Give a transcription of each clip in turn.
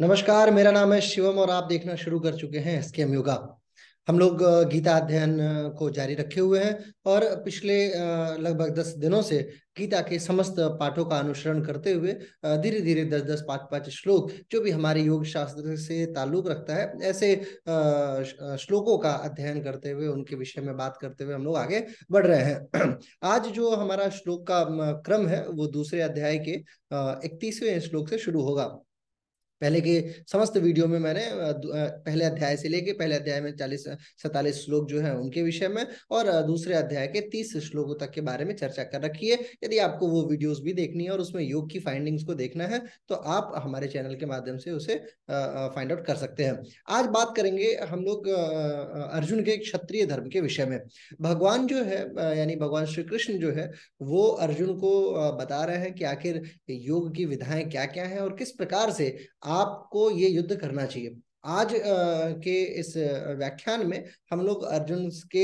नमस्कार मेरा नाम है शिवम और आप देखना शुरू कर चुके हैं एस योगा हम लोग गीता अध्ययन को जारी रखे हुए हैं और पिछले लगभग दस दिनों से गीता के समस्त पाठों का अनुसरण करते हुए धीरे धीरे दस दस पाँच पाँच श्लोक जो भी हमारे योग शास्त्र से ताल्लुक रखता है ऐसे श्लोकों का अध्ययन करते हुए उनके विषय में बात करते हुए हम लोग आगे बढ़ रहे हैं आज जो हमारा श्लोक का क्रम है वो दूसरे अध्याय के इकतीसवें श्लोक से शुरू होगा पहले के समस्त वीडियो में मैंने पहले अध्याय से लेके पहले अध्याय में चालीस सैतालीस श्लोक जो है उनके विषय में और दूसरे अध्याय के तीस श्लोकों तक के बारे में चर्चा कर रखी है यदि आपको वो वीडियोस भी देखनी है और उसमें योग की फाइंडिंग्स को देखना है तो आप हमारे चैनल के माध्यम से उसे फाइंड आउट कर सकते हैं आज बात करेंगे हम लोग अर्जुन के क्षत्रिय धर्म के विषय में भगवान जो है यानी भगवान श्री कृष्ण जो है वो अर्जुन को बता रहे हैं कि आखिर योग की विधाएं क्या क्या है और किस प्रकार से आपको ये युद्ध करना चाहिए आज के इस व्याख्यान में हम लोग अर्जुन के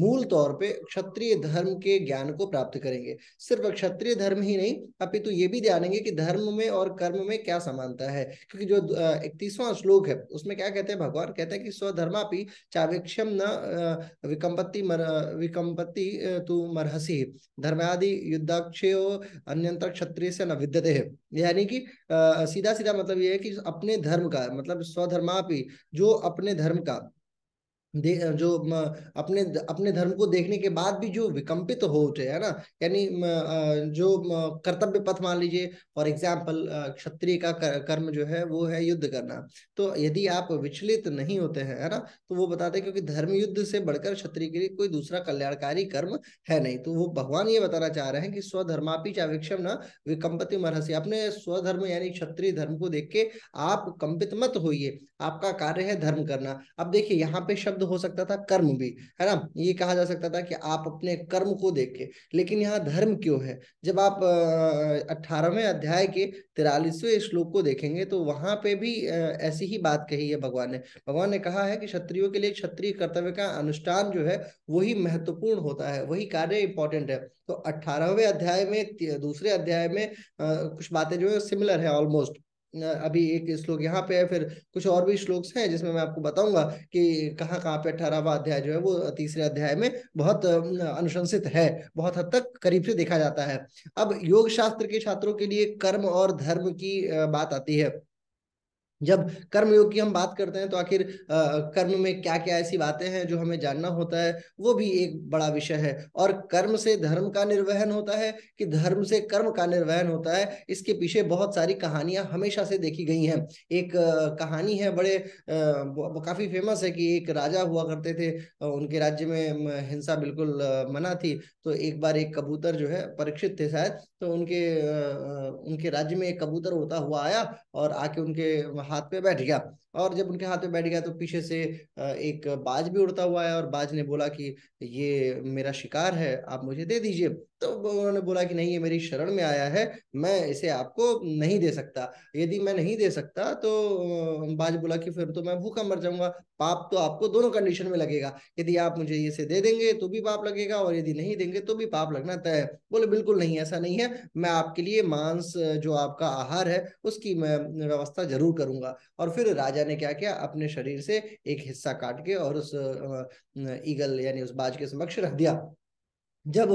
मूल तौर पे क्षत्रिय धर्म के ज्ञान को प्राप्त करेंगे सिर्फ क्षत्रिय धर्म ही नहीं अपितु तो ये भी जानेंगे कि धर्म में और कर्म में क्या समानता है क्योंकि जो इकतीसवां श्लोक है उसमें क्या कहते हैं भगवान कहते हैं कि स्वधर्मापि चावेक्षम न विकम्पत्ति मर विकम्पत्ति तु मरहसी धर्मादि युद्धाक्षय अन्यंत्र क्षत्रिय से न विद्यते यानी कि सीधा सीधा मतलब ये है कि अपने धर्म का मतलब स्वधर्मापि जो अपने धर्म का जो अपने अपने धर्म को देखने के बाद भी जो विकम्पित हो उठे है ना यानी जो कर्तव्य पथ मान लीजिए फॉर एग्जाम्पल क्षत्रिय का कर्म जो है वो है युद्ध करना तो यदि आप विचलित नहीं होते हैं है ना तो वो बताते हैं क्योंकि धर्म युद्ध से बढ़कर क्षत्रिय के लिए कोई दूसरा कल्याणकारी कर्म है नहीं तो वो भगवान ये बताना चाह रहे हैं कि स्वधर्मापी चाविक्षम न विकम्पति मरहसी अपने स्वधर्म यानी क्षत्रिय धर्म को देख के आप कंपित मत होइए आपका कार्य है धर्म करना अब देखिए यहाँ पे शब्द शब्द हो सकता था कर्म भी है ना ये कहा जा सकता था कि आप अपने कर्म को देखे लेकिन यहाँ धर्म क्यों है जब आप अठारहवें अध्याय के तिरालीसवें श्लोक को देखेंगे तो वहां पे भी ऐसी ही बात कही है भगवान ने भगवान ने कहा है कि क्षत्रियो के लिए क्षत्रिय कर्तव्य का अनुष्ठान जो है वही महत्वपूर्ण होता है वही कार्य इंपॉर्टेंट है तो अठारहवें अध्याय में दूसरे अध्याय में कुछ बातें जो है सिमिलर है ऑलमोस्ट अभी एक श्लोक यहाँ पे है फिर कुछ और भी श्लोक हैं जिसमें मैं आपको बताऊंगा कि कहाँ कहाँ पे अठारहवा अध्याय जो है वो तीसरे अध्याय में बहुत अनुशंसित है बहुत हद तक करीब से देखा जाता है अब योग शास्त्र के छात्रों के लिए कर्म और धर्म की बात आती है जब कर्म योग की हम बात करते हैं तो आखिर कर्म में क्या क्या ऐसी बातें हैं जो हमें जानना होता है वो भी एक बड़ा विषय है और कर्म से धर्म का निर्वहन होता है कि धर्म से कर्म का निर्वहन होता है इसके पीछे बहुत सारी कहानियां हमेशा से देखी गई हैं एक कहानी है बड़े काफ़ी फेमस है कि एक राजा हुआ करते थे उनके राज्य में हिंसा बिल्कुल मना थी तो एक बार एक कबूतर जो है परीक्षित थे शायद तो उनके उनके राज्य में एक कबूतर होता हुआ आया और आके उनके हाथ पे बैठ गया और जब उनके हाथ में बैठ गया तो पीछे से एक बाज भी उड़ता हुआ है और बाज ने बोला कि ये मेरा शिकार है आप मुझे दे दीजिए तो उन्होंने बोला कि नहीं ये मेरी शरण में आया है मैं इसे आपको नहीं दे सकता यदि मैं नहीं दे सकता तो बाज बोला कि फिर तो मैं भूखा मर जाऊंगा पाप तो आपको दोनों कंडीशन में लगेगा यदि आप मुझे इसे दे देंगे तो भी पाप लगेगा और यदि नहीं देंगे तो भी पाप लगना तय बोले बिल्कुल नहीं ऐसा नहीं है मैं आपके लिए मांस जो आपका आहार है उसकी मैं व्यवस्था जरूर करूंगा और फिर राजा ने क्या किया अपने शरीर से एक हिस्सा काट के और उस ईगल यानी उस बाज के समक्ष रख दिया जब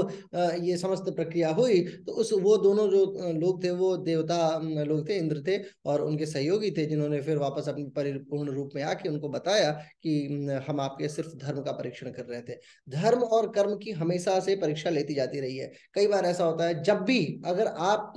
ये समस्त प्रक्रिया हुई तो उस वो दोनों जो लोग थे वो देवता लोग थे इंद्र थे और उनके सहयोगी थे जिन्होंने फिर वापस अपने परिपूर्ण रूप में आके उनको बताया कि हम आपके सिर्फ धर्म का परीक्षण कर रहे थे धर्म और कर्म की हमेशा से परीक्षा लेती जाती रही है कई बार ऐसा होता है जब भी अगर आप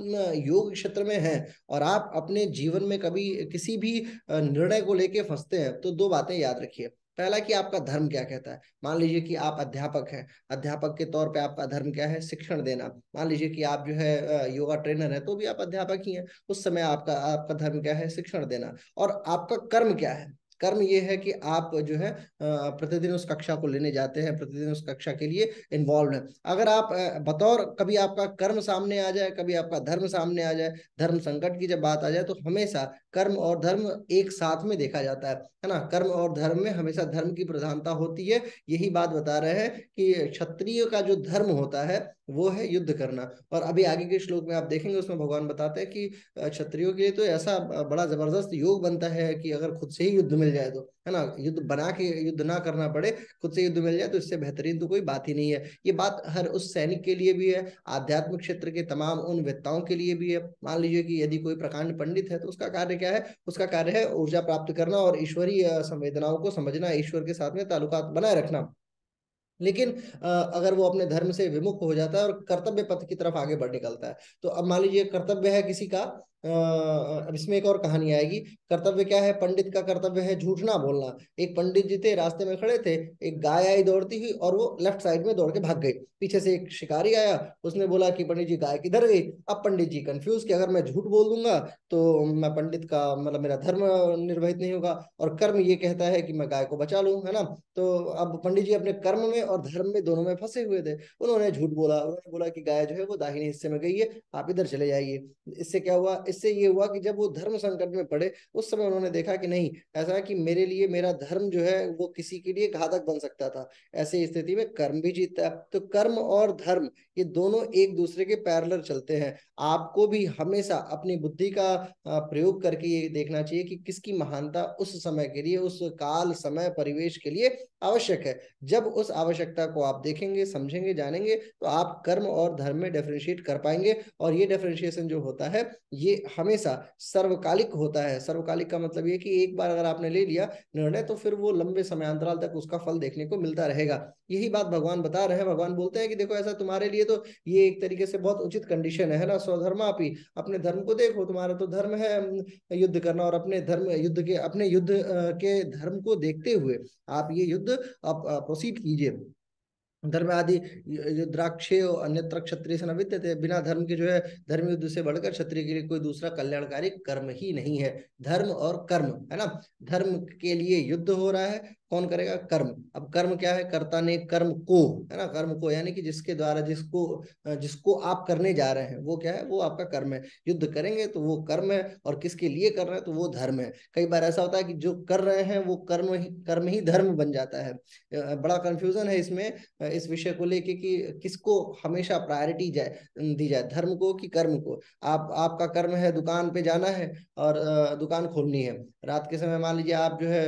योग क्षेत्र में हैं और आप अपने जीवन में कभी किसी भी निर्णय को लेके फंसते हैं तो दो बातें याद रखिए पहला कि आपका धर्म क्या कहता है मान लीजिए कि आप अध्यापक हैं अध्यापक के तौर पे आपका धर्म क्या है शिक्षण देना मान लीजिए कि आप जो है योगा ट्रेनर है तो भी आप अध्यापक ही हैं उस समय आपका आपका धर्म क्या है शिक्षण देना और आपका कर्म क्या है कर्म ये है कि आप जो है प्रतिदिन उस कक्षा को लेने जाते हैं प्रतिदिन उस कक्षा के लिए इन्वॉल्व है अगर आप बतौर कभी आपका कर्म सामने आ जाए कभी आपका धर्म सामने आ जाए धर्म संकट की जब बात आ जाए तो हमेशा कर्म और धर्म एक साथ में देखा जाता है है ना कर्म और धर्म में हमेशा धर्म की प्रधानता होती है यही बात बता रहे हैं कि क्षत्रिय का जो धर्म होता है वो है युद्ध करना और अभी आगे के श्लोक में आप देखेंगे उसमें भगवान बताते हैं कि क्षत्रियो के लिए तो ऐसा बड़ा जबरदस्त योग बनता है कि अगर खुद से ही युद्ध में मिल जाए तो है ना युद्ध बना के युद्ध ना करना पड़े खुद से युद्ध मिल जाए तो इससे बेहतरीन तो कोई बात ही नहीं है ये बात हर उस सैनिक के लिए भी है आध्यात्मिक क्षेत्र के तमाम उन वेत्ताओं के लिए भी है मान लीजिए कि यदि कोई प्रकांड पंडित है तो उसका कार्य क्या है उसका कार्य है ऊर्जा प्राप्त करना और ईश्वरीय संवेदनाओं को समझना ईश्वर के साथ में ताल्लुकात बनाए रखना लेकिन अगर वो अपने धर्म से विमुख हो जाता है और कर्तव्य पथ की तरफ आगे बढ़ निकलता है तो अब मान लीजिए कर्तव्य है किसी का इसमें एक और कहानी आएगी कर्तव्य क्या है पंडित का कर्तव्य है झूठ ना बोलना एक पंडित जी थे रास्ते में खड़े थे एक गाय आई दौड़ती हुई और वो लेफ्ट साइड में दौड़ के भाग गई पीछे से एक शिकारी आया उसने बोला कि पंडित जी गाय किधर गई अब पंडित जी कंफ्यूज कि अगर मैं झूठ बोल दूंगा तो मैं पंडित का मतलब मेरा धर्म निर्वहित नहीं होगा और कर्म ये कहता है कि मैं गाय को बचा लू है ना तो अब पंडित जी अपने कर्म में और धर्म में दोनों में फंसे हुए थे उन्होंने झूठ बोला उन्होंने बोला कि गाय जो है वो दाहिने हिस्से में गई है आप इधर चले जाइए इससे क्या हुआ इससे ये हुआ कि जब वो धर्म संकट में पड़े उस समय उन्होंने देखा कि नहीं ऐसा कि मेरे लिए मेरा धर्म जो है वो किसी के लिए घातक बन सकता था ऐसी स्थिति में कर्म भी जीतता है तो कर्म और धर्म ये दोनों एक दूसरे के पैरलर चलते हैं आपको भी हमेशा अपनी बुद्धि का प्रयोग करके ये देखना चाहिए कि किसकी महानता उस समय के लिए उस काल समय परिवेश के लिए आवश्यक है जब उस आवश्यकता को आप देखेंगे समझेंगे जानेंगे तो आप कर्म और धर्म में डिफ्रेंशिएट कर पाएंगे और ये डिफ्रेंशिएशन जो होता है ये हमेशा सर्वकालिक होता है सर्वकालिक का मतलब ये कि एक बार अगर आपने ले लिया निर्णय तो फिर वो लंबे समय अंतराल तक उसका फल देखने को मिलता रहेगा यही बात भगवान बता रहे हैं भगवान बोलते हैं कि देखो ऐसा तुम्हारे लिए तो ये एक तरीके से बहुत उचित कंडीशन है ना स्वधर्मापी अपने धर्म को देखो तुम्हारा तो धर्म है युद्ध करना और अपने धर्म युद्ध के अपने युद्ध के धर्म को देखते हुए आप ये युद्ध प्रोसीड कीजिए धर्म आदि द्राक्षे अन्यत्र क्षत्रिय से न थे बिना धर्म के जो है धर्म युद्ध से बढ़कर क्षत्रिय के लिए कोई दूसरा कल्याणकारी कर्म ही नहीं है धर्म और कर्म है ना धर्म के लिए युद्ध हो रहा है कौन करेगा कर्म अब कर्म क्या है कर्ता ने कर्म को है ना कर्म को यानी कि जिसके द्वारा जिसको जिसको आप करने जा रहे हैं वो क्या है वो आपका कर्म है युद्ध करेंगे तो वो कर्म है और किसके लिए कर रहे हैं तो वो धर्म है कई बार ऐसा होता है कि जो कर रहे हैं वो कर्म ही कर्म ही धर्म बन जाता है बड़ा कंफ्यूजन है इसमें इस विषय को लेके कि किसको हमेशा प्रायोरिटी जाए दी जाए धर्म को कि कर्म को आप आपका कर्म है दुकान पे जाना है और दुकान खोलनी है रात के समय मान लीजिए आप जो है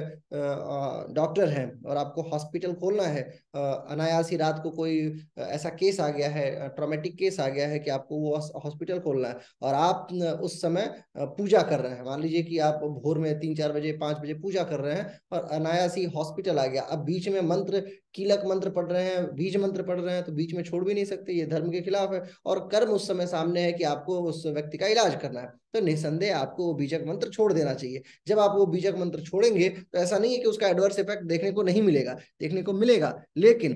डॉक्टर हैं और आपको हॉस्पिटल खोलना है अनायास ही रात को कोई ऐसा केस आ गया है ट्रोमेटिक केस आ गया है कि आपको वो हॉस्पिटल खोलना है और आप उस समय पूजा कर रहे हैं मान लीजिए कि आप भोर में तीन चार बजे पांच बजे पूजा कर रहे हैं और अनायासी हॉस्पिटल आ गया अब बीच में मंत्र कीलक मंत्र पढ़ रहे हैं बीज मंत्र पढ़ रहे हैं तो बीच में छोड़ भी नहीं सकते ये धर्म के खिलाफ है और कर्म उस समय सामने है कि आपको उस व्यक्ति का इलाज करना है तो निसंदेह आपको वो बीजक मंत्र छोड़ देना चाहिए जब आप वो बीजक मंत्र छोड़ेंगे तो ऐसा नहीं है कि उसका एडवर्स इफेक्ट देखने को नहीं मिलेगा देखने को मिलेगा लेकिन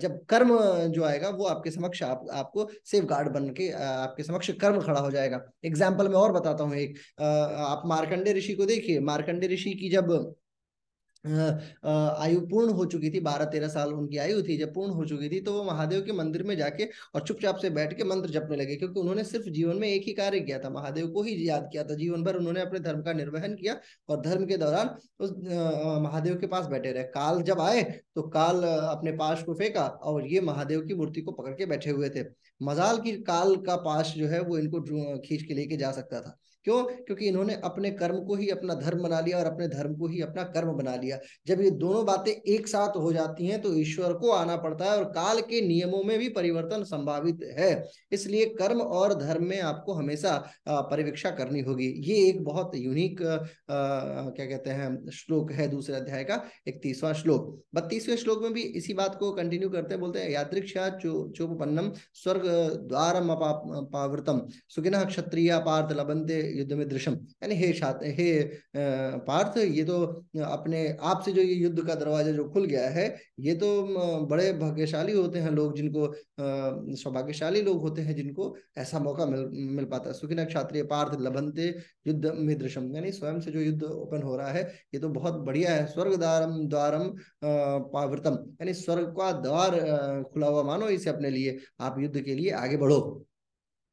जब कर्म जो आएगा वो आपके समक्ष आप आपको सेफ गार्ड बन के आपके समक्ष कर्म खड़ा हो जाएगा एग्जाम्पल मैं और बताता हूँ एक आप मार्कंडे ऋषि को देखिए मार्कंडे ऋषि की जब आयु पूर्ण हो चुकी थी बारह तेरह साल उनकी आयु थी जब पूर्ण हो चुकी थी तो वो महादेव के मंदिर में जाके और चुपचाप से बैठ के मंत्र जपने लगे क्योंकि उन्होंने सिर्फ जीवन में एक ही कार्य किया था महादेव को ही याद किया था जीवन भर उन्होंने अपने धर्म का निर्वहन किया और धर्म के दौरान उस महादेव के पास बैठे रहे काल जब आए तो काल अपने पाश को फेंका और ये महादेव की मूर्ति को पकड़ के बैठे हुए थे मजाल की काल का पाश जो है वो इनको खींच के लेके जा सकता था क्यों क्योंकि इन्होंने अपने कर्म को ही अपना धर्म बना लिया और अपने धर्म को ही अपना कर्म बना लिया जब ये दोनों बातें एक साथ हो जाती हैं तो ईश्वर को आना पड़ता है और काल के नियमों में भी परिवर्तन संभावित है इसलिए कर्म और धर्म में आपको हमेशा परिवीक्षा करनी होगी ये एक बहुत यूनिक क्या कहते हैं श्लोक है दूसरे अध्याय का इकतीसवां श्लोक बत्तीसवें श्लोक में भी इसी बात को कंटिन्यू करते हैं बोलते हैं यात्रिक्षा चोपन्नम स्वर्ग द्वारम पावृतम सुगिन क्षत्रिय पार्थ लबंते युद्ध में दृश्यम यानी हे शात हे पार्थ ये तो अपने आप से जो ये युद्ध का दरवाजा जो खुल गया है ये तो बड़े भाग्यशाली होते हैं लोग जिनको सौभाग्यशाली लोग होते हैं जिनको ऐसा मौका मिल मिल पाता है सुखिना क्षात्रिय पार्थ लभनते युद्ध में दृश्यम यानी स्वयं से जो युद्ध ओपन हो रहा है ये तो बहुत बढ़िया है स्वर्ग द्वारम द्वारम पावृतम यानी स्वर्ग का द्वार खुला हुआ मानो इसे अपने लिए आप युद्ध के लिए आगे बढ़ो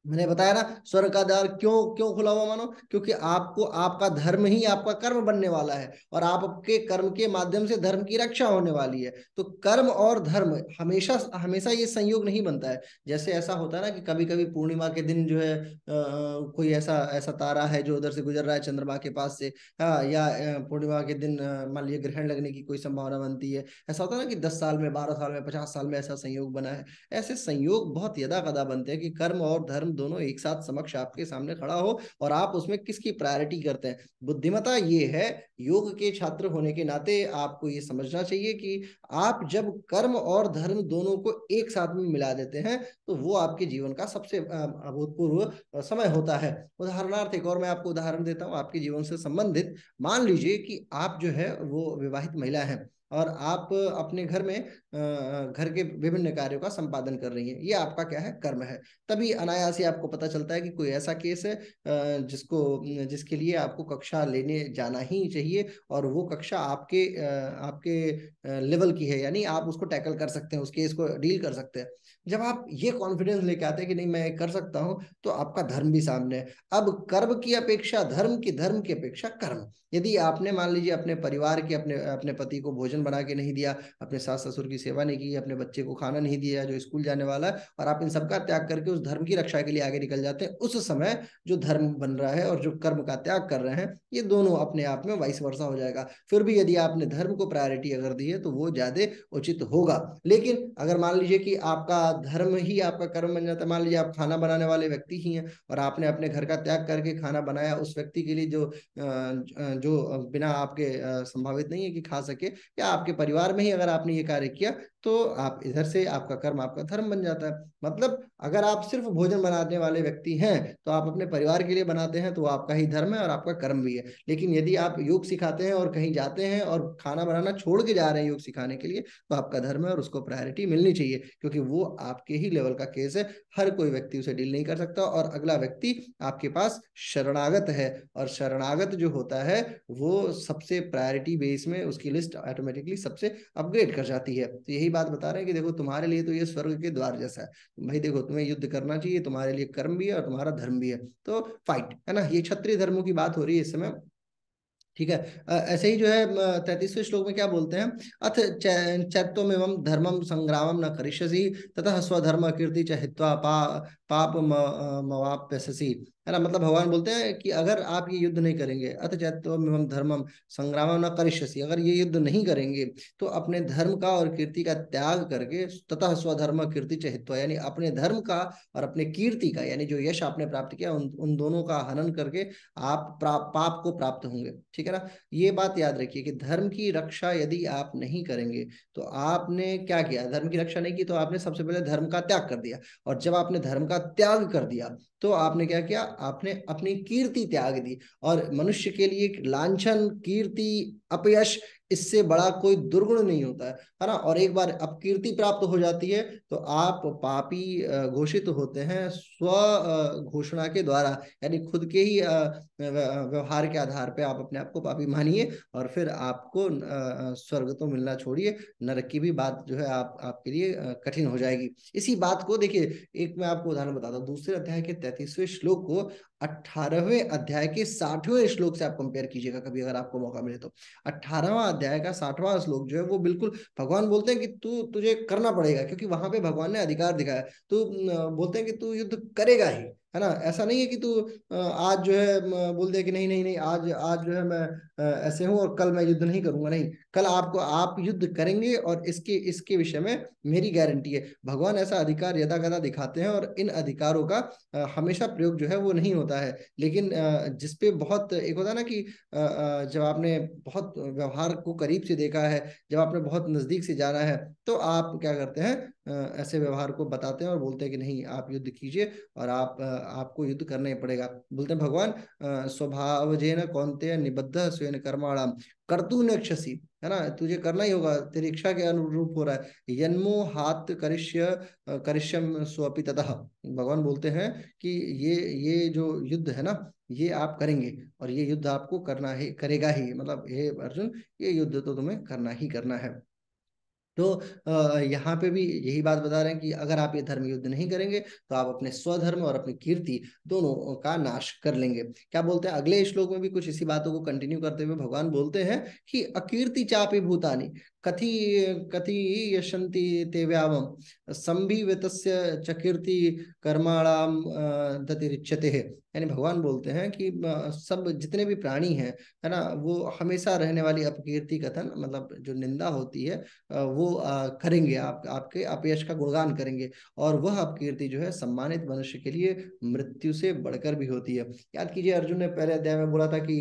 मैंने बताया ना स्वर्ग का द्वार क्यों क्यों खुला हुआ मानो क्योंकि आपको आपका धर्म ही आपका कर्म बनने वाला है और आपके कर्म के माध्यम से धर्म की रक्षा होने वाली है तो कर्म और धर्म हमेशा हमेशा ये संयोग नहीं बनता है जैसे ऐसा होता है ना कि कभी कभी पूर्णिमा के दिन जो है आ, कोई ऐसा ऐसा तारा है जो उधर से गुजर रहा है चंद्रमा के पास से हाँ या पूर्णिमा के दिन मान लीजिए ग्रहण लगने की कोई संभावना बनती है ऐसा होता है ना कि दस साल में बारह साल में पचास साल में ऐसा संयोग बना है ऐसे संयोग बहुत यदा कदा बनते हैं कि कर्म और धर्म दोनों एक साथ समक्ष आपके सामने खड़ा हो और आप उसमें किसकी प्रायोरिटी करते हैं बुद्धिमता ये है योग के छात्र होने के नाते आपको ये समझना चाहिए कि आप जब कर्म और धर्म दोनों को एक साथ में मिला देते हैं तो वो आपके जीवन का सबसे अभूतपूर्व समय होता है उदाहरणार्थ एक और मैं आपको उदाहरण देता हूँ आपके जीवन से संबंधित मान लीजिए कि आप जो है वो विवाहित महिला है और आप अपने घर में घर के विभिन्न कार्यों का संपादन कर रही हैं ये आपका क्या है कर्म है तभी अनायास ही आपको पता चलता है कि कोई ऐसा केस है जिसको जिसके लिए आपको कक्षा लेने जाना ही चाहिए और वो कक्षा आपके आपके लेवल की है यानी आप उसको टैकल कर सकते हैं उस केस को डील कर सकते हैं जब आप ये कॉन्फिडेंस लेके आते हैं कि नहीं मैं कर सकता हूँ तो आपका धर्म भी सामने है अब कर्म की अपेक्षा धर्म की धर्म की अपेक्षा कर्म यदि आपने मान लीजिए अपने परिवार के अपने अपने पति को भोजन बना के नहीं दिया अपने सास ससुर की सेवा नहीं की अपने बच्चे को खाना नहीं दिया जो स्कूल जाने वाला है और आप इन सबका त्याग करके उस धर्म की रक्षा के लिए आगे निकल जाते हैं उस समय जो धर्म बन रहा है और जो कर्म का त्याग कर रहे हैं ये दोनों अपने आप में वाइस वर्षा हो जाएगा फिर भी यदि आपने धर्म को प्रायोरिटी अगर दी है तो वो ज्यादा उचित होगा लेकिन अगर मान लीजिए कि आपका धर्म ही आपका कर्म बन जाता है मान लीजिए आप खाना बनाने वाले व्यक्ति ही हैं और आपने अपने घर का त्याग करके खाना बनाया उस व्यक्ति के लिए जो जो बिना आपके संभावित नहीं है कि खा सके या आपके परिवार में ही अगर आपने ये कार्य किया तो आप इधर से आपका कर्म आपका धर्म बन जाता है मतलब अगर आप सिर्फ भोजन बनाने वाले व्यक्ति हैं तो आप अपने परिवार के लिए बनाते हैं तो आपका ही धर्म है और आपका कर्म भी है लेकिन यदि आप योग सिखाते हैं और कहीं जाते हैं और खाना बनाना छोड़ के जा रहे हैं योग सिखाने के लिए तो आपका धर्म है और उसको प्रायोरिटी मिलनी चाहिए क्योंकि वो आपके ही लेवल का केस है हर कोई व्यक्ति उसे डील नहीं कर सकता और अगला व्यक्ति आपके पास शरणागत है और शरणागत जो होता है वो सबसे प्रायोरिटी बेस में उसकी लिस्ट ऑटोमेटिकली सबसे अपग्रेड कर जाती है तो यही बात बता रहे हैं कि देखो तुम्हारे लिए तो ये स्वर्ग के द्वार जैसा है भाई देखो तुम्हें युद्ध करना चाहिए तुम्हारे लिए कर्म भी है और तुम्हारा धर्म भी है तो फाइट है ना ये क्षत्रिय धर्मों की बात हो रही है इस समय ठीक है ऐसे ही जो है तैतीसवें श्लोक में क्या बोलते हैं अथ चैतम एवं धर्मम संग्रामम न करिष्यसि तथा स्वधर्म कीर्ति चहित्वा पा, पाप मवाप्यसि है ना मतलब भगवान बोलते हैं कि अगर आप ये युद्ध नहीं करेंगे अथ चैतम धर्मम संग्राम न करिष्यसि अगर ये युद्ध नहीं करेंगे तो अपने धर्म का और कीर्ति का त्याग करके तथा स्वधर्म कीर्ति चहित्व यानी अपने धर्म का और अपने कीर्ति का यानी जो यश आपने प्राप्त किया उन उन दोनों का हनन करके आप पाप को प्राप्त होंगे ठीक है ना ये बात याद रखिए कि धर्म की रक्षा यदि आप नहीं करेंगे तो आपने क्या किया धर्म की रक्षा नहीं की तो आपने सबसे पहले धर्म का त्याग कर दिया और जब आपने धर्म का त्याग कर दिया तो आपने क्या किया आपने अपनी कीर्ति त्याग दी और मनुष्य के लिए लाछन कीर्ति अपयश इससे बड़ा कोई दुर्गुण नहीं होता है है ना और एक बार अपकीर्ति प्राप्त हो जाती है तो आप पापी घोषित होते हैं स्व घोषणा के द्वारा यानी खुद के ही व्यवहार के आधार पे आप अपने आप को पापी मानिए और फिर आपको स्वर्ग तो मिलना छोड़िए नरक की भी बात जो है आप आपके लिए कठिन हो जाएगी इसी बात को देखिए एक मैं आपको उदाहरण बताता हूँ दूसरे अध्याय के तैतीसवें श्लोक को अठारहवें अध्याय के साठवें श्लोक से आप कंपेयर कीजिएगा कभी अगर आपको मौका मिले तो अट्ठारहवा अध्याय का साठवां श्लोक जो है वो बिल्कुल भगवान बोलते हैं कि तू तुझे करना पड़ेगा क्योंकि वहां पे भगवान ने अधिकार दिखाया तू बोलते हैं कि तू युद्ध करेगा ही है ना ऐसा नहीं है कि तू आज जो है बोल दे कि नहीं नहीं नहीं आज आज जो है मैं ऐसे हूँ और कल मैं युद्ध नहीं करूंगा नहीं कल आपको आप युद्ध करेंगे और इसके इसके विषय में मेरी गारंटी है भगवान ऐसा अधिकार यदा कदा दिखाते हैं और इन अधिकारों का हमेशा प्रयोग जो है वो नहीं होता है लेकिन जिसपे बहुत एक होता ना कि जब आपने बहुत व्यवहार को करीब से देखा है जब आपने बहुत नजदीक से जाना है तो आप क्या करते हैं ऐसे व्यवहार को बताते हैं और बोलते हैं कि नहीं आप युद्ध कीजिए और आप आपको युद्ध करना ही पड़ेगा बोलते हैं भगवान स्वभाव जेन कौनते निबद्ध स्वयं कर्माणाम कर्तु नक्षसी है ना तुझे करना ही होगा तेरी इच्छा के अनुरूप हो रहा है यन्मो हाथ करिष्य करिष्यम स्वपी तथा भगवान बोलते हैं कि ये ये जो युद्ध है ना ये आप करेंगे और ये युद्ध आपको करना ही करेगा ही मतलब हे अर्जुन ये युद्ध तो तुम्हें करना ही करना है तो यहाँ पे भी यही बात बता रहे हैं कि अगर आप ये धर्म युद्ध नहीं करेंगे तो आप अपने स्वधर्म और अपनी कीर्ति दोनों का नाश कर लेंगे क्या बोलते हैं अगले श्लोक में भी कुछ इसी बातों को कंटिन्यू करते हुए भगवान बोलते हैं कि अकीर्ति चापी भूतानी कथि कथि यशंति तेव्यावम संभिवेत चकीर्ति कर्माणाम दतिरिच्यते यानी भगवान बोलते हैं कि सब जितने भी प्राणी हैं है ना वो हमेशा रहने वाली अपकीर्ति कथन मतलब जो निंदा होती है वो करेंगे आप आपके अपयश का गुणगान करेंगे और वह अपकीर्ति जो है सम्मानित मनुष्य के लिए मृत्यु से बढ़कर भी होती है याद कीजिए अर्जुन ने पहले अध्याय में बोला था कि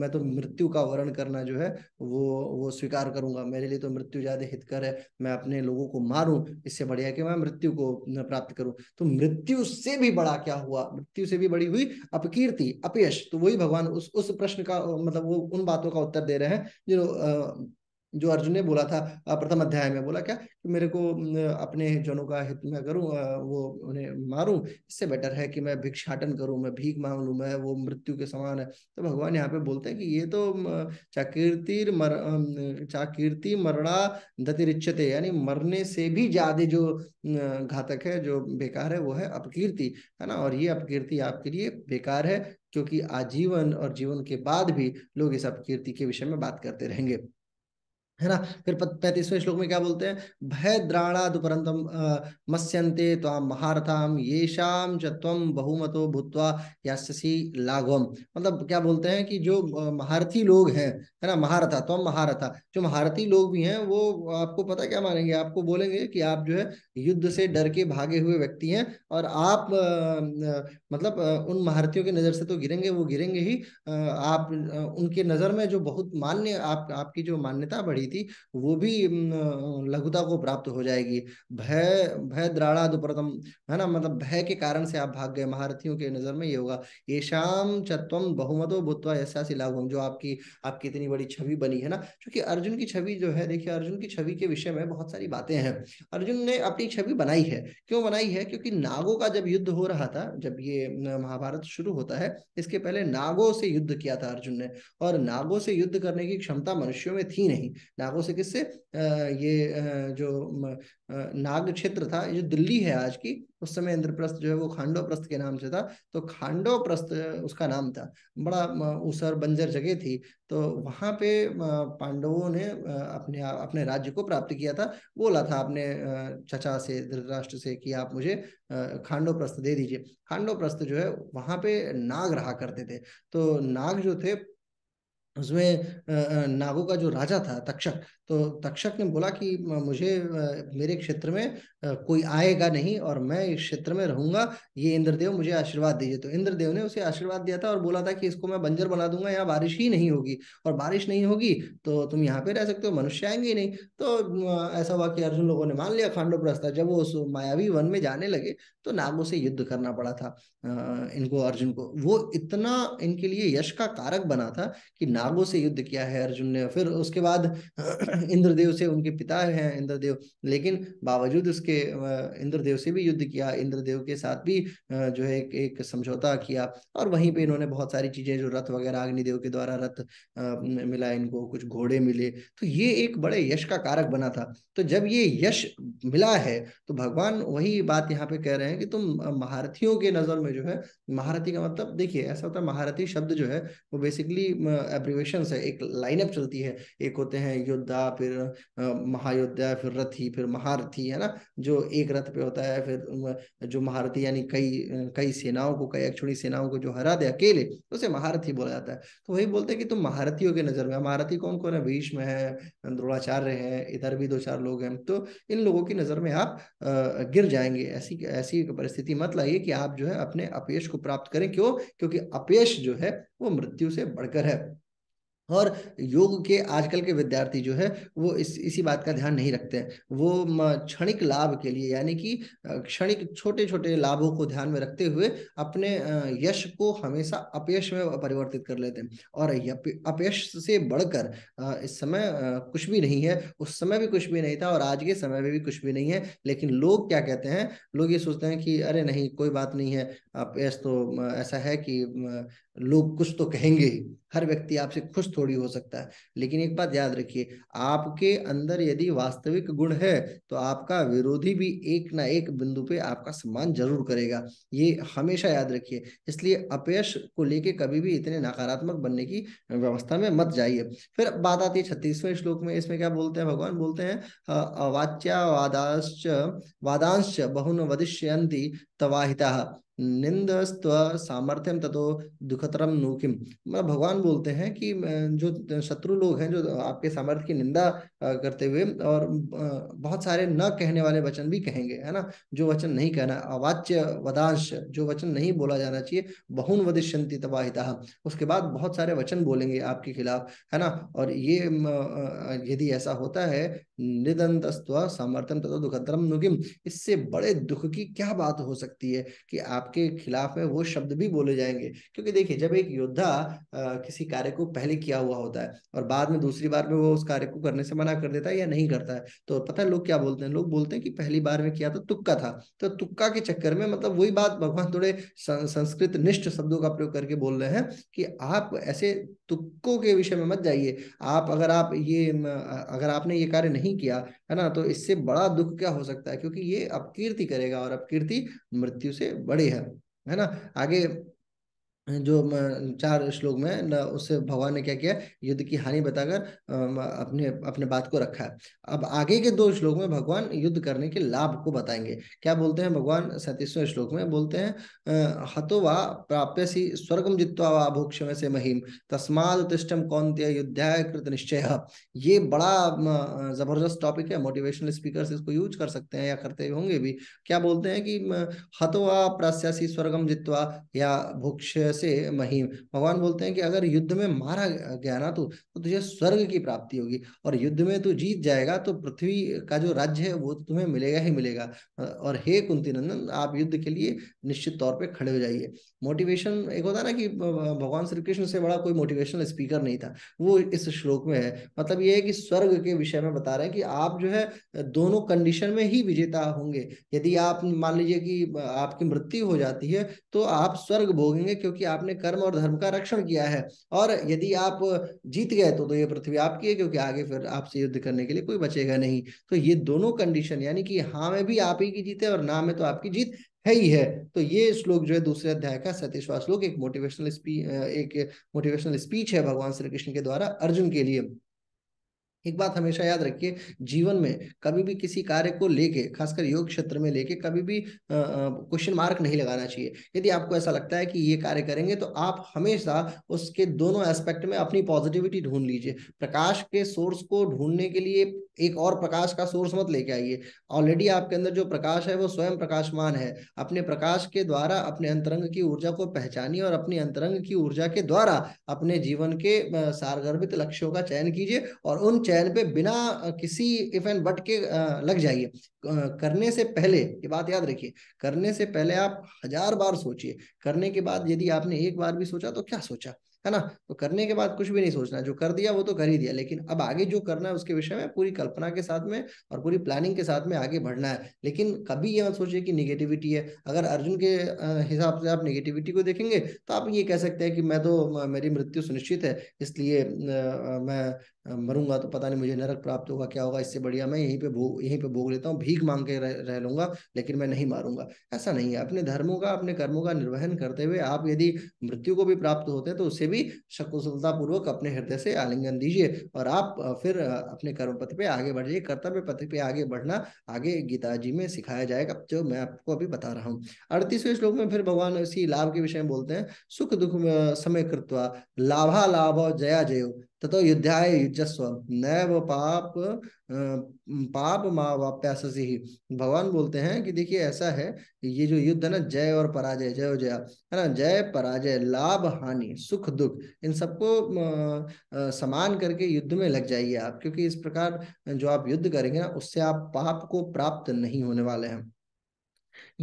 मैं तो मृत्यु का वर्ण करना जो है वो वो स्वीकार करूंगा मेरे लिए तो मृत्यु ज्यादा हितकर है मैं अपने लोगों को मारूं इससे बढ़िया कि मैं मृत्यु को प्राप्त करूं तो मृत्यु से भी बड़ा क्या हुआ मृत्यु से भी बड़ी बड़ी हुई अपकीर्ति अपयश तो वही भगवान उस उस प्रश्न का मतलब वो उन बातों का उत्तर दे रहे हैं जो जो अर्जुन ने बोला था प्रथम अध्याय में बोला क्या कि मेरे को अपने जनों का हित में करूं वो उन्हें मारूं इससे बेटर है कि मैं भिक्षाटन करूं मैं भीख मांग लूं मैं वो मृत्यु के समान है तो भगवान यहाँ पे बोलते हैं कि ये तो चाकीर्ति मर चाकीर्ति मरणा दतिरिचते यानी मरने से भी ज्यादा जो घातक है जो बेकार है वो है अपकीर्ति है ना और ये अपकीर्ति आपके लिए बेकार है क्योंकि आजीवन और जीवन के बाद भी लोग इस अपकीर्ति के विषय में बात करते रहेंगे है ना फिर पैंतीसवें श्लोक में क्या बोलते हैं भय द्राणा दुपरंत मस्यंते महारथा महारथाम ये शाम चम बहुमतो भूतवा यासी लाघवम मतलब क्या बोलते हैं कि जो महारथी लोग हैं है ना महारथा त्वम महारथा जो महारथी लोग भी हैं वो आपको पता क्या मानेंगे आपको बोलेंगे कि आप जो है युद्ध से डर के भागे हुए व्यक्ति हैं और आप आ, मतलब उन महारथियों की नज़र से तो गिरेंगे वो गिरेंगे ही आप उनके नज़र में जो बहुत मान्य आप आपकी जो मान्यता बढ़ी थी वो भी लघुता को प्राप्त हो जाएगी भय भय द्राणा दुप्रतम है ना मतलब भय के कारण से आप भाग गए महारथियों के नजर में ये होगा ये शाम चत्वम बहुमतो भूतवा यशासी लाघवम जो आपकी आपकी इतनी बड़ी छवि बनी है ना क्योंकि अर्जुन की छवि जो है देखिए अर्जुन की छवि के विषय में बहुत सारी बातें हैं अर्जुन ने अपनी छवि बनाई है क्यों बनाई है क्योंकि नागों का जब युद्ध हो रहा था जब ये महाभारत शुरू होता है इसके पहले नागों से युद्ध किया था अर्जुन ने और नागों से युद्ध करने की क्षमता मनुष्यों में थी नहीं नागों से किससे ये जो नाग क्षेत्र था जो दिल्ली है आज की उस समय इंद्रप्रस्थ जो है वो प्रस्थ के नाम से था तो प्रस्थ उसका नाम था बड़ा ऊसर बंजर जगह थी तो वहां पे पांडवों ने अपने अपने राज्य को प्राप्त किया था बोला था अपने चचा से धृतराष्ट्र से कि आप मुझे प्रस्थ दे दीजिए प्रस्थ जो है वहां पे नाग रहा करते थे तो नाग जो थे उसमें नागों का जो राजा था तक्षक तो तक्षक ने बोला कि मुझे मेरे क्षेत्र में कोई आएगा नहीं और मैं इस क्षेत्र में रहूंगा ये इंद्रदेव मुझे आशीर्वाद दीजिए तो इंद्रदेव ने उसे आशीर्वाद दिया था और बोला था कि इसको मैं बंजर बना दूंगा यहाँ बारिश ही नहीं होगी और बारिश नहीं होगी तो तुम यहाँ पे रह सकते हो मनुष्य आएंगे ही नहीं तो ऐसा हुआ कि अर्जुन लोगों ने मान लिया खांडो प्रस्ताव जब वो उस मायावी वन में जाने लगे तो नागों से युद्ध करना पड़ा था इनको अर्जुन को वो इतना इनके लिए यश का कारक बना था कि नागों से युद्ध किया है अर्जुन ने फिर उसके बाद इंद्रदेव से उनके पिता हैं इंद्रदेव लेकिन बावजूद उसके इंद्रदेव से भी युद्ध किया इंद्रदेव के साथ भी जो है एक, एक समझौता किया और वहीं पे इन्होंने बहुत सारी चीजें जो रथ वगैरह अग्निदेव के द्वारा रथ मिला इनको कुछ घोड़े मिले तो ये एक बड़े यश का कारक बना था तो जब ये यश मिला है तो भगवान वही बात यहाँ पे कह रहे हैं कि तुम महारथियों के नजर में जो है महारथी का मतलब देखिए ऐसा होता है महारथी शब्द जो है वो बेसिकली एब्रीवेशन है एक लाइनअप चलती है एक होते हैं योद्धा फिर महायोध्या फिर रथी फिर महारथी है ना जो एक रथ पे होता है फिर जो महारथी यानी कई कई सेनाओं को कई अक्षुणी सेनाओं को जो हरा दे अकेले उसे महारथी बोला जाता है तो वही बोलते हैं कि तुम महारथियों की नजर में महारथी कौन कौन है भीष्म है द्रोणाचार्य है इधर भी दो चार लोग हैं तो इन लोगों की नजर में आप गिर जाएंगे ऐसी ऐसी परिस्थिति मत लाइए कि आप जो है अपने अपेश को प्राप्त करें क्यों क्योंकि अपेश जो है वो मृत्यु से बढ़कर है और योग के आजकल के विद्यार्थी जो है वो इस इसी बात का ध्यान नहीं रखते हैं वो क्षणिक लाभ के लिए यानी कि क्षणिक छोटे छोटे लाभों को ध्यान में रखते हुए अपने यश को हमेशा अपयश में परिवर्तित कर लेते हैं और अपयश से बढ़कर इस समय कुछ भी नहीं है उस समय भी कुछ भी नहीं था और आज के समय में भी कुछ भी नहीं है लेकिन लोग क्या कहते हैं लोग ये सोचते हैं कि अरे नहीं कोई बात नहीं है अपयश तो ऐसा है कि लोग कुछ तो कहेंगे ही हर व्यक्ति आपसे खुश थोड़ी हो सकता है लेकिन एक बात याद रखिए आपके अंदर यदि वास्तविक गुण है तो आपका विरोधी भी एक ना एक बिंदु पे आपका सम्मान जरूर करेगा ये हमेशा याद रखिए इसलिए अपयश को लेके कभी भी इतने नकारात्मक बनने की व्यवस्था में मत जाइए फिर बात आती है छत्तीसवें श्लोक में इसमें क्या बोलते हैं भगवान बोलते हैं अवाच्या वादांश बहुन वदिष्यंती तवाहिता निंदस्व सामर्थ्यम ततो दुखतरम नूकिम मतलब भगवान बोलते हैं कि जो शत्रु लोग हैं जो आपके सामर्थ्य की निंदा करते हुए और बहुत सारे न कहने वाले वचन भी कहेंगे है ना जो वचन नहीं कहना अवाच्य वदांश जो वचन नहीं बोला जाना चाहिए बहुन वदिष्यंति तबाहिता उसके बाद बहुत सारे वचन बोलेंगे आपके खिलाफ है ना और ये यदि ऐसा होता है निदंतस्व सामर्थ्यम तथा दुखतरम नुकिम इससे बड़े दुख की क्या बात हो सकती है कि आप आपके खिलाफ में वो शब्द भी बोले जाएंगे क्योंकि देखिए जब एक योद्धा किसी कार्य को पहले किया हुआ होता है और बाद में दूसरी बार में वो उस कार्य को करने से मना कर देता है या नहीं करता है तो पता है लोग क्या बोलते हैं लोग बोलते हैं कि पहली बार में किया था तो तुक्का था तो तुक्का के चक्कर में मतलब वही बात भगवान थोड़े संस्कृत निष्ठ शब्दों का प्रयोग करके बोल रहे हैं कि आप ऐसे तुक्कों के विषय में मत जाइए आप अगर आप ये अगर आपने ये कार्य नहीं किया है ना तो इससे बड़ा दुख क्या हो सकता है क्योंकि ये अपकीर्ति करेगा और अपकीर्ति मृत्यु से बड़ी है है ना आगे जो चार श्लोक में उससे भगवान ने क्या किया युद्ध की हानि बताकर अपने अपने बात को रखा है अब आगे के दो श्लोक में भगवान युद्ध करने के लाभ को बताएंगे क्या बोलते हैं भगवान सैतीसवें श्लोक में बोलते हैं हतो वा प्राप्य सी स्वर्गम जित्वा वा में से महिम तस्माद कौन कौंत्य युद्धाय कृत निश्चय ये बड़ा जबरदस्त टॉपिक है मोटिवेशनल स्पीकर इसको यूज कर सकते हैं या करते होंगे भी क्या बोलते हैं कि हतो वा प्रास्यासी स्वर्गम जित्वा या भोक्ष से महीम भगवान बोलते हैं कि अगर युद्ध में मारा गया ना तू तो तुझे स्वर्ग की प्राप्ति होगी और युद्ध में तू जीत जाएगा तो पृथ्वी का जो राज्य है वो तुम्हें मिलेगा ही मिलेगा और हे कुंती नंदन आप युद्ध के लिए निश्चित तौर पर खड़े हो जाइए मोटिवेशन एक होता ना कि भगवान श्री कृष्ण से बड़ा कोई मोटिवेशनल स्पीकर नहीं था वो इस श्लोक में है मतलब ये है कि स्वर्ग के विषय में बता रहे हैं कि आप जो है दोनों कंडीशन में ही विजेता होंगे यदि आप मान लीजिए कि आपकी मृत्यु हो जाती है तो आप स्वर्ग भोगेंगे क्योंकि क्योंकि आपने कर्म और धर्म का रक्षण किया है और यदि आप जीत गए तो, तो ये पृथ्वी आपकी है क्योंकि आगे फिर आपसे युद्ध करने के लिए कोई बचेगा नहीं तो ये दोनों कंडीशन यानी कि हाँ में भी आप ही की जीत है और ना में तो आपकी जीत है ही है तो ये श्लोक जो है दूसरे अध्याय का सतीशवा श्लोक एक मोटिवेशनल स्पीच एक मोटिवेशनल स्पीच है भगवान श्री कृष्ण के द्वारा अर्जुन के लिए एक बात हमेशा याद रखिए जीवन में कभी भी किसी कार्य को लेके खासकर योग क्षेत्र में लेके कभी भी क्वेश्चन मार्क नहीं लगाना चाहिए यदि आपको ऐसा लगता है कि ये कार्य करेंगे तो आप हमेशा उसके दोनों एस्पेक्ट में अपनी पॉजिटिविटी ढूंढ लीजिए प्रकाश के सोर्स को ढूंढने के लिए एक और प्रकाश का सोर्स मत लेके आइए ऑलरेडी आपके अंदर जो प्रकाश है वो स्वयं प्रकाशमान है अपने प्रकाश के द्वारा अपने अंतरंग की ऊर्जा को पहचानिए और अपने अंतरंग की ऊर्जा के द्वारा अपने जीवन के सारगर्भित लक्ष्यों का चयन कीजिए और उन चयन पे बिना किसी इफ एंड बट के लग जाइए करने से पहले ये बात याद रखिए करने से पहले आप हजार बार सोचिए करने के बाद यदि आपने एक बार भी सोचा तो क्या सोचा है ना तो करने के बाद कुछ भी नहीं सोचना जो कर दिया वो तो कर ही दिया लेकिन अब आगे जो करना है उसके विषय में पूरी कल्पना के साथ में और पूरी प्लानिंग के साथ में आगे बढ़ना है लेकिन कभी ये मत सोचिए कि निगेटिविटी है अगर अर्जुन के हिसाब से आप निगेटिविटी को देखेंगे तो आप ये कह सकते हैं कि मैं तो मेरी मृत्यु सुनिश्चित है इसलिए मैं मरूंगा तो पता नहीं मुझे नरक प्राप्त होगा क्या होगा इससे बढ़िया मैं यहीं पे भोग यहीं पे भोग लेता हूँ भीख मांग के रह, रह लूंगा लेकिन मैं नहीं मारूंगा ऐसा नहीं है अपने धर्मों का अपने कर्मों का निर्वहन करते हुए आप यदि मृत्यु को भी प्राप्त होते हैं तो उससे भी पूर्वक अपने हृदय से आलिंगन दीजिए और आप फिर अपने कर्म पथ पे आगे बढ़ जाइए कर्तव्य पथ पे आगे बढ़ना आगे गीता जी में सिखाया जाएगा जो मैं आपको अभी बता रहा हूँ अड़तीसवें श्लोक में फिर भगवान इसी लाभ के विषय में बोलते हैं सुख दुख समय कृत्वा लाभा लाभ जया जयो तथो युद्धाय युजस्व नैव पाप पाप माँ वाप्यासि ही भगवान बोलते हैं कि देखिए ऐसा है ये जो युद्ध है ना जय और पराजय जय जया है ना जय पराजय लाभ हानि सुख दुख इन सबको समान करके युद्ध में लग जाइए आप क्योंकि इस प्रकार जो आप युद्ध करेंगे ना उससे आप पाप को प्राप्त नहीं होने वाले हैं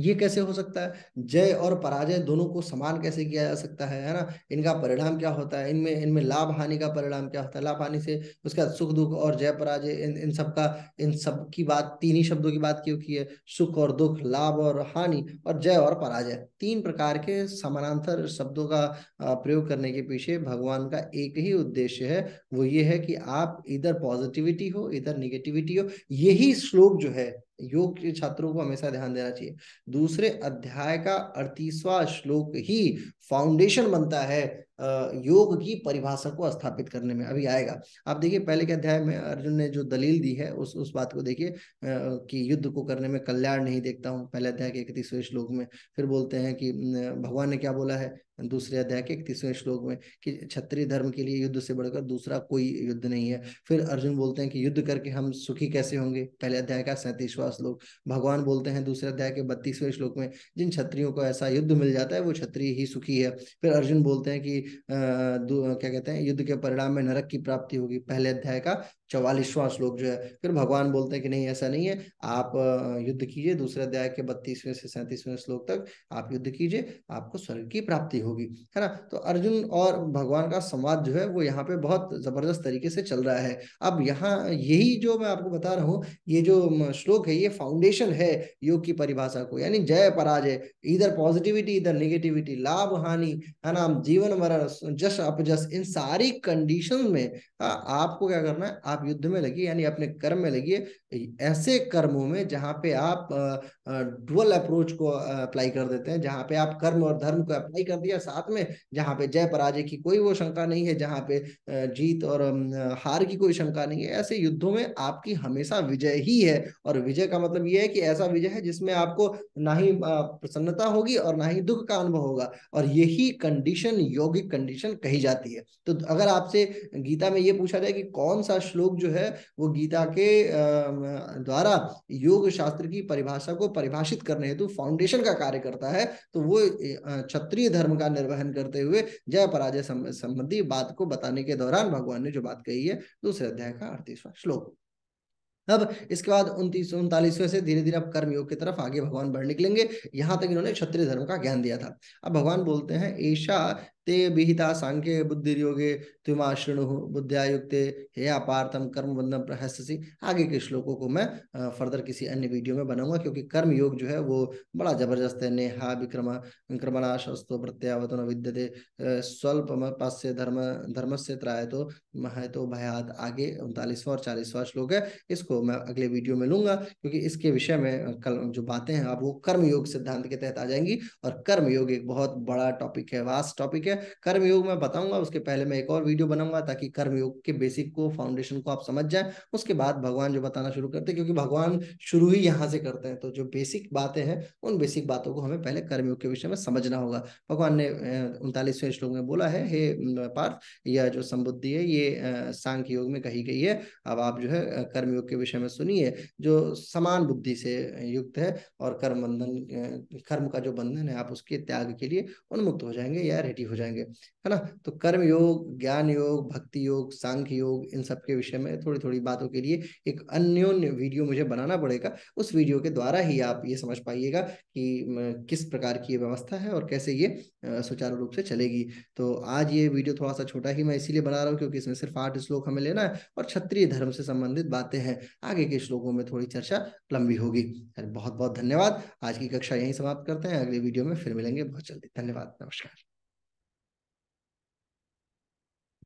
ये कैसे हो सकता है जय और पराजय दोनों को समान कैसे किया जा सकता है है ना इनका परिणाम क्या होता है इनमें इनमें लाभ हानि का परिणाम क्या होता है लाभ हानि से उसके बाद सुख दुख और जय पराजय इन इन सब का इन सब की बात तीन ही शब्दों की बात क्यों की है सुख और दुख लाभ और हानि और जय और पराजय तीन प्रकार के समानांतर शब्दों का प्रयोग करने के पीछे भगवान का एक ही उद्देश्य है वो ये है कि आप इधर पॉजिटिविटी हो इधर निगेटिविटी हो यही श्लोक जो है योग के छात्रों को हमेशा ध्यान देना चाहिए दूसरे अध्याय का अड़तीसवा श्लोक ही फाउंडेशन बनता है योग की परिभाषा को स्थापित करने में अभी आएगा आप देखिए पहले के अध्याय में अर्जुन ने जो दलील दी है उस उस बात को देखिए कि युद्ध को करने में कल्याण नहीं देखता हूँ पहले अध्याय के इकतीसवें श्लोक में फिर बोलते हैं कि भगवान ने क्या बोला है दूसरे अध्याय के इकतीसवें श्लोक में कि क्षत्रिय धर्म के लिए युद्ध से बढ़कर दूसरा कोई युद्ध नहीं है फिर अर्जुन बोलते हैं कि युद्ध करके हम सुखी कैसे होंगे पहले अध्याय का सैंतीसवां श्लोक भगवान बोलते हैं दूसरे अध्याय के बत्तीसवें श्लोक में जिन क्षत्रियों को ऐसा युद्ध मिल जाता है वो क्षत्रिय ही सुखी है फिर अर्जुन बोलते हैं कि क्या कहते हैं युद्ध के परिणाम में नरक की प्राप्ति होगी पहले अध्याय का चौवालीसवां श्लोक जो है फिर भगवान बोलते हैं कि नहीं ऐसा नहीं है आप युद्ध कीजिए दूसरे अध्याय के बत्तीसवें से सैंतीसवें श्लोक तक आप युद्ध कीजिए आपको स्वर्ग की प्राप्ति होगी है ना तो अर्जुन और भगवान का संवाद जो है वो यहाँ पे बहुत जबरदस्त तरीके से चल रहा है अब यहाँ यही जो मैं आपको बता रहा हूँ ये जो श्लोक है ये फाउंडेशन है योग की परिभाषा को यानी जय पराजय इधर पॉजिटिविटी इधर निगेटिविटी लाभ हानि है ना जीवन मरण आप जस्ट इन सारी कंडीशन में हाँ, आपको क्या करना है आप युद्ध में लगी यानी अपने कर्म में लगी ऐसे कर्मों में जहां पे आप डुअल अप्रोच को अप्लाई कर देते हैं जहां पे आप कर्म और धर्म को अप्लाई कर दिया साथ में जहां पे जय पराजय की कोई वो शंका नहीं है जहां पे जीत और हार की कोई शंका नहीं है ऐसे युद्धों में आपकी हमेशा विजय ही है और विजय का मतलब ये है कि ऐसा विजय है जिसमें आपको ना ही प्रसन्नता होगी और ना ही दुख का अनुभव होगा और यही कंडीशन यौगिक कंडीशन कही जाती है तो अगर आपसे गीता में ये पूछा जाए कि कौन सा श्लोक जो है वो गीता के द्वारा योग शास्त्र की परिभाषा को परिभाषित करने हेतु फाउंडेशन का कार्य करता है तो वो क्षत्रिय धर्म का निर्वहन करते हुए जय पराजय संबंधी बात को बताने के दौरान भगवान ने जो बात कही है दूसरे अध्याय का अड़तीसवा श्लोक अब इसके बाद उनतीस उनतालीसवें से धीरे धीरे अब कर्म योग की तरफ आगे भगवान बढ़ निकलेंगे यहाँ तक इन्होंने क्षत्रिय धर्म का ज्ञान दिया था अब भगवान बोलते हैं ऐशा ते विहिता सांख्ये बुद्धियोगे त्विमाश्रणु बुद्धिया युक्ते हे अपार्थम कर्म बंधन प्रहस्यसी आगे के श्लोकों को मैं फर्दर किसी अन्य वीडियो में बनाऊंगा क्योंकि कर्म योग जो है वो बड़ा जबरदस्त है नेहा विक्रम क्रमणाशस्तो प्रत्यावतन विद्यते स्वल्प पास्य धर्म धर्म से त्राय तो महतो तो भयात आगे उनतालीसवां और चालीसवा श्लोक है इसको मैं अगले वीडियो में लूंगा क्योंकि इसके विषय में कल जो बातें हैं आप वो कर्म योग सिद्धांत के तहत आ जाएंगी और कर्म योग एक बहुत बड़ा टॉपिक है वास्ट टॉपिक है कर्मयोग में बताऊंगा उसके पहले मैं एक और वीडियो बनाऊंगा ताकि कर्मयोग के बेसिक को फाउंडेशन को आप समझ जाए उसके बाद भगवान जो बताना शुरू करते हैं क्योंकि भगवान शुरू ही यहाँ से करते हैं तो जो बेसिक बातें हैं उन बेसिक बातों को हमें पहले कर्मयोग के विषय में समझना होगा भगवान ने उनतालीसवें श्लोक में बोला है हे पार्थ यह जो संबुद्धि है ये सांख्य योग में कही गई है अब आप जो है कर्मयोग के विषय में सुनिए जो समान बुद्धि से युक्त है और कर्म बंधन कर्म का जो बंधन है आप उसके त्याग के लिए उन्मुक्त हो जाएंगे या रेडी हो जाएंगे जाएंगे है ना तो कर्म योग ज्ञान योग भक्ति योग सांख्य योग इन सब के विषय में थोड़ी थोड़ी बातों के लिए एक अन्योन्य वीडियो मुझे बनाना पड़ेगा उस वीडियो के द्वारा ही आप ये समझ पाइएगा कि किस प्रकार की ये व्यवस्था है और कैसे ये सुचारू रूप से चलेगी तो आज ये वीडियो थोड़ा सा छोटा ही मैं इसीलिए बना रहा हूँ क्योंकि इसमें सिर्फ आठ श्लोक हमें लेना है और क्षत्रिय धर्म से संबंधित बातें हैं आगे के श्लोकों में थोड़ी चर्चा लंबी होगी बहुत बहुत धन्यवाद आज की कक्षा यही समाप्त करते हैं अगले वीडियो में फिर मिलेंगे बहुत जल्दी धन्यवाद नमस्कार